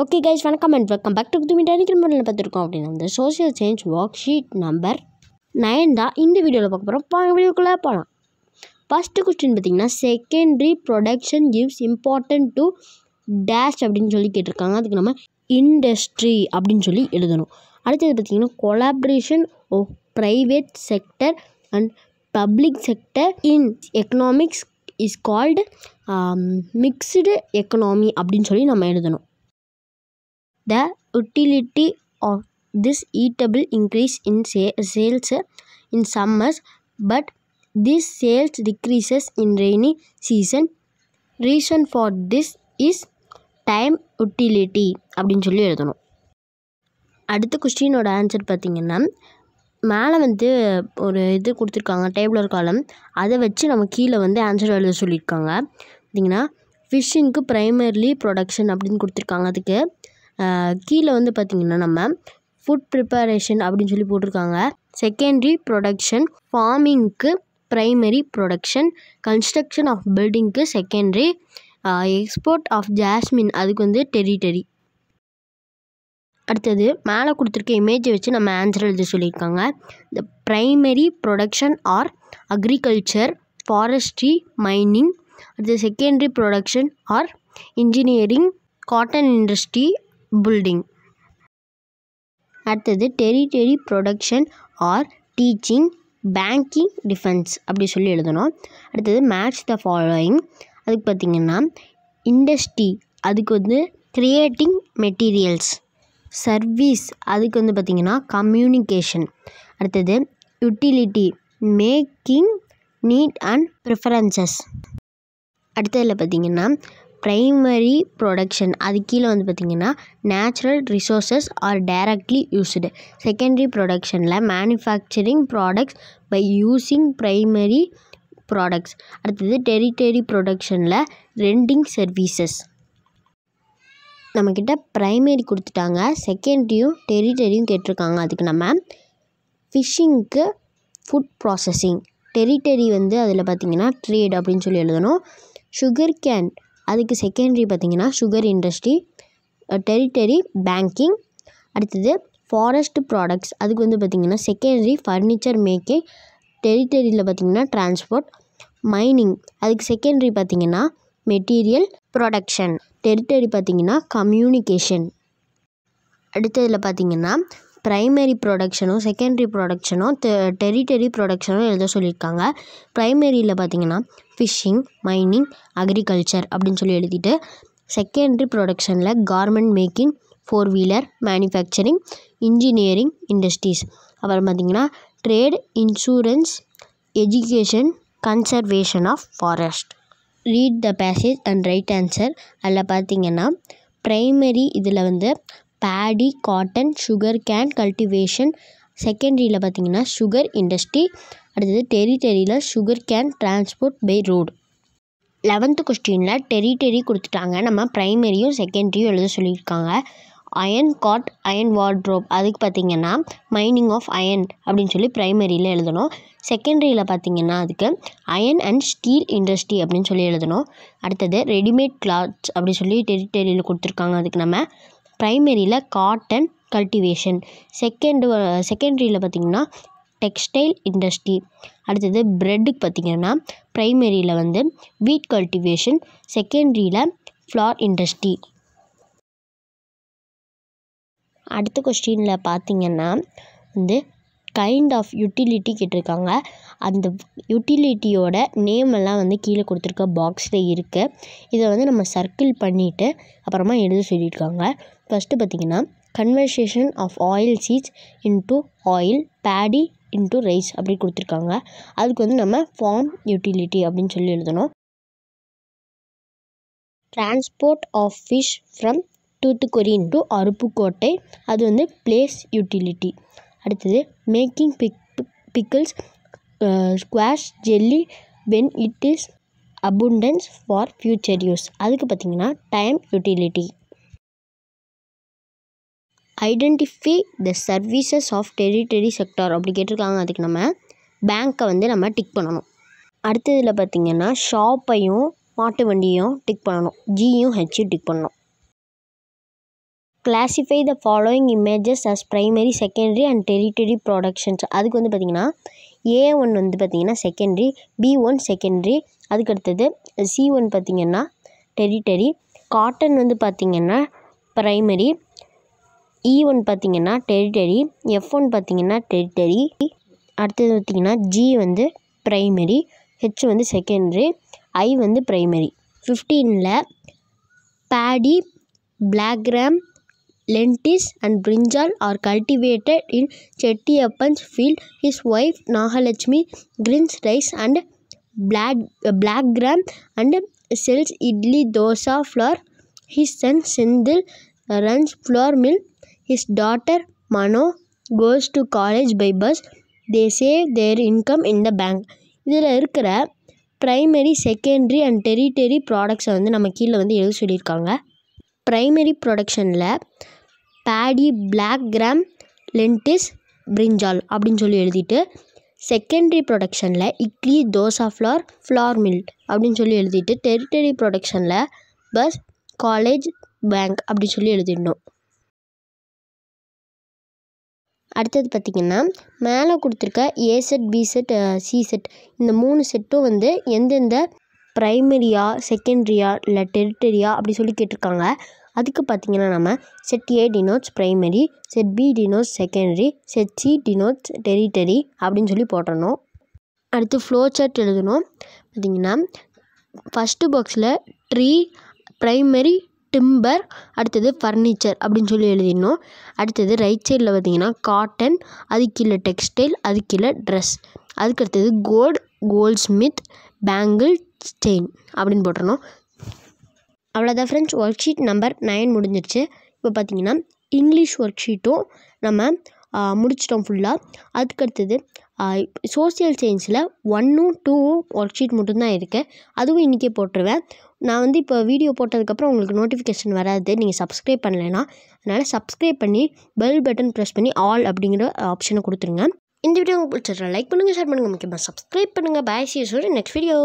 Okay guys வணக்கம் and welcome back to குதுமி அன்றைக்கி நம்ம பார்த்துருக்கோம் அப்படின்னா வந்து social change work sheet number nine தான் இந்த வீடியோவில் பார்க்க போகிறோம் பாங்க வீடியோக்குள்ளே போகலாம் ஃபஸ்ட்டு கொஸ்டின் பார்த்திங்கன்னா secondary production gives important to dash அப்படின்னு சொல்லி கேட்டிருக்காங்க அதுக்கு நம்ம இண்டஸ்ட்ரி அப்படின்னு சொல்லி எழுதணும் அடுத்தது பார்த்திங்கன்னா collaboration of private sector and public sector in economics is called mixed economy அப்படின்னு சொல்லி நம்ம எழுதணும் the The of this eatable increase in in sales in summers but this sales decreases in rainy season reason for this is time utility அப்படின்னு சொல்லி எழுதணும் அடுத்த கொஸ்டினோட answer பார்த்திங்கன்னா மேலே வந்து ஒரு இது கொடுத்துருக்காங்க டேபிளர் காலம் அதை வச்சு நம்ம கீழே வந்து ஆன்சர் எழுத சொல்லியிருக்காங்க பார்த்திங்கன்னா ஃபிஷ்ஷிங்க்கு ப்ரைமர்லி ப்ரொடக்ஷன் அப்படின்னு கொடுத்துருக்காங்க அதுக்கு கீழே வந்து பார்த்திங்கன்னா நம்ம ஃபுட் ப்ரிப்பரேஷன் அப்படின்னு சொல்லி போட்டிருக்காங்க செகண்ட்ரி ப்ரொடக்ஷன் ஃபார்மிங்க்கு ப்ரைமரி ப்ரொடக்ஷன் கன்ஸ்ட்ரக்ஷன் ஆஃப் பில்டிங்க்கு செகண்ட்ரி எக்ஸ்போர்ட் ஆஃப் ஜாஸ்மின் அதுக்கு வந்து டெரிட்டரி அடுத்தது மேலே கொடுத்துருக்க இமேஜை வச்சு நம்ம ஆன்சர் எழுத சொல்லியிருக்காங்க இந்த primary production are agriculture forestry mining அடுத்தது secondary production are engineering cotton industry building. அடுத்தது tertiary production are teaching banking defence அப்படி சொல்லி எழுதணும் அடுத்தது மேட்ச் த ஃபாலோயிங் அதுக்கு பார்த்திங்கன்னா இண்டஸ்ட்ரி அதுக்கு வந்து க்ரியேட்டிங் மெட்டீரியல்ஸ் சர்வீஸ் அதுக்கு வந்து பார்த்திங்கன்னா கம்யூனிகேஷன் அடுத்தது utility making need and preferences அடுத்ததில் பார்த்திங்கன்னா ப்ரைமரி ப்ரொடக்ஷன் அது கீழே வந்து பார்த்திங்கன்னா natural resources are directly used secondary ப்ரொடக்ஷனில் manufacturing products by using primary products அடுத்தது டெரிட்டரி ப்ரொடக்ஷனில் ரெண்டிங் சர்வீசஸ் நம்மக்கிட்ட ப்ரைமரி கொடுத்துட்டாங்க செகண்டரியும் டெரிட்டரியும் கேட்டிருக்காங்க அதுக்கு நம்ம ஃபிஷ்ஷிங்க்கு ஃபுட் ப்ராசஸிங் டெரிட்டரி வந்து அதில் பார்த்திங்கன்னா ட்ரேட் அப்படின்னு சொல்லி எழுதணும் சுகர் கேன் அதுக்கு செகண்ட்ரி பார்த்திங்கன்னா சுகர் இண்டஸ்ட்ரி டெரிட்டரி பேங்கிங் அடுத்தது ஃபாரஸ்ட் ப்ராடக்ட்ஸ் அதுக்கு வந்து பார்த்திங்கன்னா செகண்ட்ரி ஃபர்னிச்சர் மேக்கிங் டெரிட்டரியில் பார்த்திங்கன்னா டிரான்ஸ்போர்ட் மைனிங் அதுக்கு செகண்ட்ரி பார்த்திங்கன்னா மெட்டீரியல் ப்ரொடக்ஷன் டெரிட்டரி பார்த்திங்கன்னா கம்யூனிகேஷன் அடுத்ததில் பார்த்திங்கன்னா ப்ரைமரி ப்ரொடக்ஷனும் செகண்ட்ரி ப்ரொடக்ஷனும் தெ டெரிட்டரி ப்ரொடக்ஷனும் எழுத சொல்லியிருக்காங்க ப்ரைமரியில் பார்த்தீங்கன்னா ஃபிஷ்ஷிங் மைனிங் அக்ரிகல்ச்சர் அப்படின்னு சொல்லி எழுதிட்டு செகண்டரி ப்ரொடக்ஷனில் garment making four wheeler manufacturing engineering industries அப்புறம் பார்த்திங்கன்னா trade insurance education conservation of forest read the passage and write answer அதில் பார்த்திங்கன்னா ப்ரைமரி இதில் வந்து paddy cotton sugar cane cultivation செகண்ட்ரியில் பார்த்திங்கன்னா சுகர் இண்டஸ்ட்ரி அடுத்தது டெரிட்டரியில் sugar cane transport by road eleventh கொஸ்டினில் டெரிட்டரி கொடுத்துட்டாங்க நம்ம ப்ரைமரியும் செகண்டரியும் எழுத சொல்லியிருக்காங்க அயன் காட் அயன் வார்ட்ரோப் அதுக்கு பார்த்திங்கன்னா மைனிங் ஆஃப் அயன் அப்படின்னு சொல்லி ப்ரைமரியில் எழுதணும் செகண்டரியில் பார்த்திங்கன்னா அதுக்கு அயன் அண்ட் ஸ்டீல் இண்டஸ்ட்ரி அப்படின்னு சொல்லி எழுதணும் அடுத்தது ரெடிமேட் கிளாத்ஸ் அப்படின்னு சொல்லி டெரிட்டரியில் கொடுத்துருக்காங்க அதுக்கு நம்ம ப்ரைமரியில் காட்டன் கல்டிவேஷன் செகண்டு செகண்ட்ரியில் பார்த்திங்கன்னா டெக்ஸ்டைல் இண்டஸ்ட்ரி அடுத்தது ப்ரெட்டுக்கு பார்த்திங்கன்னா ப்ரைமரியில் வந்து வீட் கல்டிவேஷன் செகண்ட்ரியில் ஃப்ளார் இண்டஸ்ட்ரி அடுத்த கொஸ்டினில் பார்த்திங்கன்னா வந்து கைண்ட் ஆஃப் யூட்டிலிட்டி கேட்டிருக்காங்க அந்த யூட்டிலிட்டியோட நேம் எல்லாம் வந்து கீழே கொடுத்துருக்க பாக்ஸில் இருக்குது இதை வந்து நம்ம சர்க்கிள் பண்ணிவிட்டு அப்புறமா எழுத சொல்லியிருக்காங்க ஃபஸ்ட்டு பார்த்திங்கன்னா conversation of oil seeds into oil paddy into rice அப்படி கொடுத்துருக்காங்க அதுக்கு வந்து நம்ம ஃபார்ம் யூட்டிலிட்டி அப்படின்னு சொல்லி எழுதணும் transport of fish from Thoothukudi into Aruppukottai அது வந்து பிளேஸ் யூட்டிலிட்டி அடுத்தது making pick pickles squash jelly when it is abundance for future use அதுக்கு பார்த்திங்கன்னா time utility identify the services of territory sector அப்படி கேட்டிருக்காங்க அதுக்கு நம்ம பேங்க்கை வந்து நம்ம டிக் பண்ணணும் அடுத்ததில் பார்த்திங்கன்னா ஷாப்பையும் மாட்டு வண்டியும் டிக் பண்ணணும் ஜியும் ஹெச்சும் டிக் பண்ணணும் classify the following images as primary secondary and territory productions அதுக்கு வந்து பார்த்திங்கன்னா ஏ ஒன் வந்து பார்த்திங்கன்னா செகண்டரி பி ஒன் செகண்டரி அதுக்கடுத்தது சி ஒன் பார்த்திங்கன்னா டெரிட்டரி காட்டன் வந்து பார்த்திங்கன்னா ப்ரைமரி இ e ஒன் பார்த்திங்கன்னா டெரிட்டரி எஃப் ஒன் பார்த்திங்கன்னா டெரிட்டரி அடுத்தது பார்த்திங்கன்னா ஜி வந்து ப்ரைமரி ஹெச் வந்து செகண்டரி ஐ வந்து ப்ரைமரி ஃபிஃப்டீனில் paddy black gram lentils and brinjal are cultivated in Chettiyappan's field his wife Nagalakshmi grinds rice and black black gram and sells idli dosa flour his son Senthil runs flour mill his daughter Mano goes to college by bus they save their income in the bank இதில் இருக்கிற primary secondary and territory ப்ராடக்ட்ஸை வந்து நம்ம கீழே வந்து எழுதி சொல்லியிருக்காங்க primary ப்ரொடக்ஷனில் paddy black gram lentils brinjal அப்படின்னு சொல்லி எழுதிட்டு செகண்டரி ப்ரொடக்ஷனில் idli dosa flour flour mill அப்படின்னு சொல்லி எழுதிட்டு டெரிட்டரி ப்ரொடக்ஷனில் பஸ் காலேஜ் பேங்க் அப்படின்னு சொல்லி எழுதிடணும் அடுத்தது பார்த்திங்கன்னா மேலே கொடுத்துருக்க A set B set C set இந்த மூணு செட்டும் வந்து எந்தெந்த ப்ரைமரியா செகண்ட்ரியா இல்லை டெரிட்டரியா அப்படி சொல்லி கேட்டிருக்காங்க அதுக்கு பார்த்திங்கன்னா நம்ம set A denotes primary set B denotes secondary set C denotes territory அப்படின்னு சொல்லி போட்டணும் அடுத்து ஃப்ளோ சார்ட் எழுதணும் பார்த்திங்கன்னா ஃபஸ்ட்டு பாக்ஸில் ட்ரீ ப்ரைமரி டிம்பர் அடுத்தது ஃபர்னிச்சர் அப்படின்னு சொல்லி எழுதிடணும் அடுத்தது ரைட் சைடில் பார்த்திங்கன்னா காட்டன் அதுக்கு டெக்ஸ்டைல் அதுக்கு கீழே ட்ரெஸ் அதுக்கடுத்தது gold gold smith bangle stain அப்படின்னு போட்டுருணும் அவ்வளோதான் friends work sheet number nine முடிஞ்சிருச்சு இப்போ பார்த்தீங்கன்னா இங்கிலீஷ் ஒர்க் ஷீட்டும் நம்ம முடிச்சிட்டோம் ஃபுல்லாக அதுக்கடுத்தது சோசியல் சயின்ஸில் ஒன்றும் டூவும் ஒர்க் ஷீட் மட்டும்தான் இருக்குது அதுவும் இன்றைக்கே போட்டுருவேன் நான் வந்து இப்போ வீடியோ போட்டதுக்கப்புறம் உங்களுக்கு நோட்டிஃபிகேஷன் வராது நீங்கள் சப்ஸ்கிரைப் பண்ணலைன்னா அதனால் சப்ஸ்கிரைப் பண்ணி பெல் பட்டன் ப்ரெஸ் பண்ணி ஆல் அப்படிங்கிற ஆப்ஷனை கொடுத்துருங்க இந்த வீடியோ உங்களுக்கு லைக் பண்ணுங்கள் ஷேர் பண்ணுங்கள் முக்கியமாக சப்ஸ்கிரைப் பண்ணுங்கள் பாய் சீஸ் நெக்ஸ்ட் வீடியோ